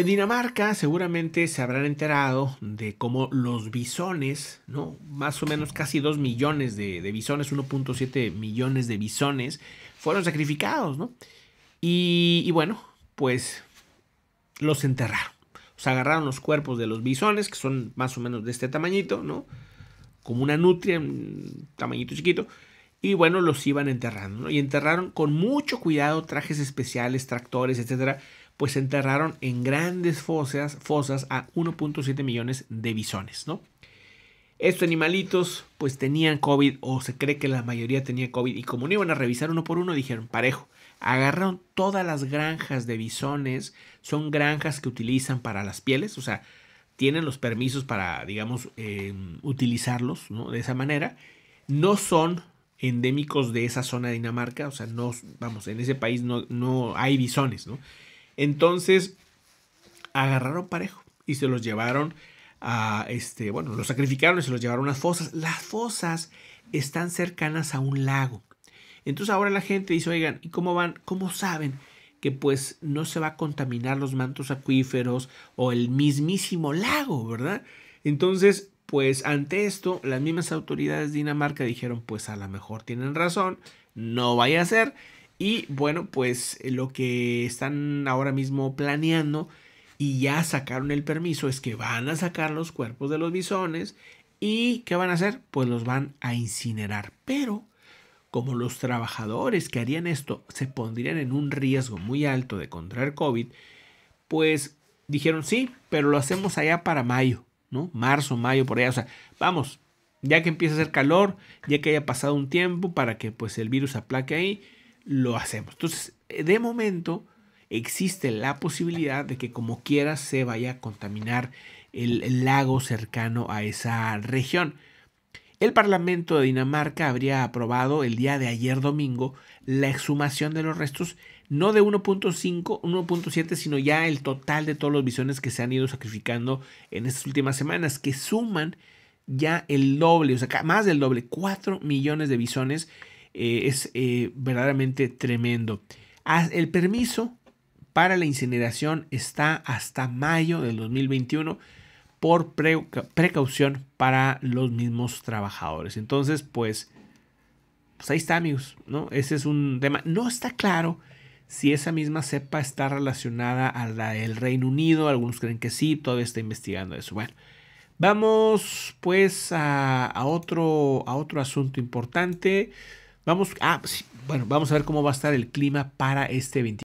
En Dinamarca seguramente se habrán enterado de cómo los bisones, ¿no? más o menos casi 2 millones de, bisones, 1.7 millones de bisones, fueron sacrificados, ¿no? Y, bueno, pues los enterraron. O agarraron los cuerpos de los bisones, que son más o menos de este tamañito, ¿no? Como una nutria, tamañito chiquito. Y bueno, los iban enterrando, Y enterraron con mucho cuidado trajes especiales, tractores, etcétera pues enterraron en grandes fosas, fosas a 1.7 millones de bisones, ¿no? Estos animalitos pues tenían COVID o se cree que la mayoría tenía COVID y como no iban a revisar uno por uno dijeron parejo, agarraron todas las granjas de bisones, son granjas que utilizan para las pieles, o sea, tienen los permisos para, digamos, em, utilizarlos ¿no? de esa manera. No son endémicos de esa zona de Dinamarca, o sea, no, vamos, en ese país no, no hay bisones, ¿no? Entonces, agarraron parejo y se los llevaron a, este, bueno, los sacrificaron y se los llevaron a fosas. Las fosas están cercanas a un lago. Entonces ahora la gente dice, oigan, ¿y cómo van? ¿Cómo saben? que pues no se va a contaminar los mantos acuíferos o el mismísimo lago, ¿verdad? Entonces, pues ante esto, las mismas autoridades de Dinamarca dijeron, pues a lo mejor tienen razón, no vaya a ser. Y bueno, pues eh, lo que están ahora mismo planeando y ya sacaron el permiso es que van a sacar los cuerpos de los bisones y ¿qué van a hacer? Pues los van a incinerar. Pero como los trabajadores que harían esto se pondrían en un riesgo muy alto de contraer COVID, pues dijeron sí, pero lo hacemos allá para mayo, ¿no? Marzo, mayo, por allá. O sea, vamos, ya que empieza a hacer calor, ya que haya pasado un tiempo para que pues el virus aplaque ahí lo hacemos. Entonces, eh, de momento, existe la posibilidad de que como quiera se vaya a contaminar el, lago cercano a esa región. El Parlamento de Dinamarca habría aprobado el día de ayer domingo la exhumación de los restos, no de 1.5, 1.7, sino ya el total de todos los bisones que se han ido sacrificando en estas últimas semanas, que suman ya el doble, o sea, más del doble, 4 millones de bisones eh, es eh, verdaderamente tremendo. El permiso para la incineración está hasta mayo del 2021 por precaución para los mismos trabajadores. Entonces, pues, pues, ahí está, amigos, ¿no? Ese es un tema. No está claro si esa misma cepa está relacionada a la del Reino Unido. Algunos creen que sí, todavía está investigando eso. Bueno, vamos pues otro, a otro asunto importante. Vamos, ah, bueno, vamos a ver cómo va a estar el clima para este 20.